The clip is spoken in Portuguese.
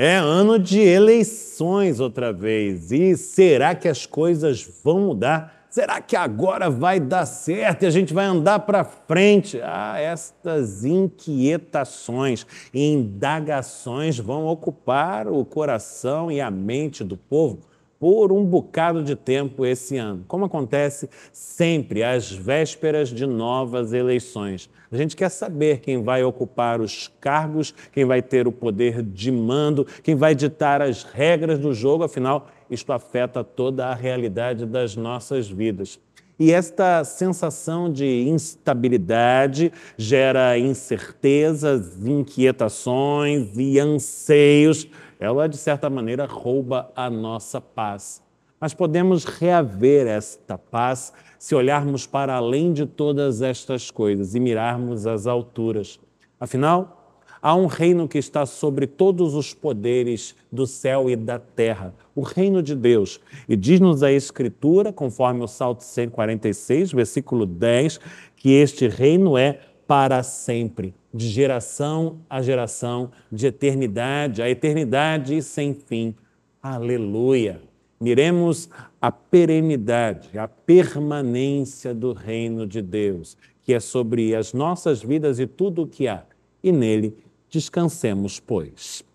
É ano de eleições outra vez. E será que as coisas vão mudar? Será que agora vai dar certo e a gente vai andar para frente? Ah, estas inquietações e indagações vão ocupar o coração e a mente do povo por um bocado de tempo esse ano, como acontece sempre às vésperas de novas eleições. A gente quer saber quem vai ocupar os cargos, quem vai ter o poder de mando, quem vai ditar as regras do jogo, afinal, isto afeta toda a realidade das nossas vidas. E esta sensação de instabilidade gera incertezas, inquietações e anseios ela de certa maneira rouba a nossa paz. Mas podemos reaver esta paz se olharmos para além de todas estas coisas e mirarmos as alturas. Afinal, há um reino que está sobre todos os poderes do céu e da terra, o reino de Deus. E diz-nos a Escritura, conforme o Salto 146, versículo 10, que este reino é para sempre, de geração a geração, de eternidade a eternidade e sem fim. Aleluia! Miremos a perenidade, a permanência do reino de Deus, que é sobre as nossas vidas e tudo o que há, e nele descansemos, pois.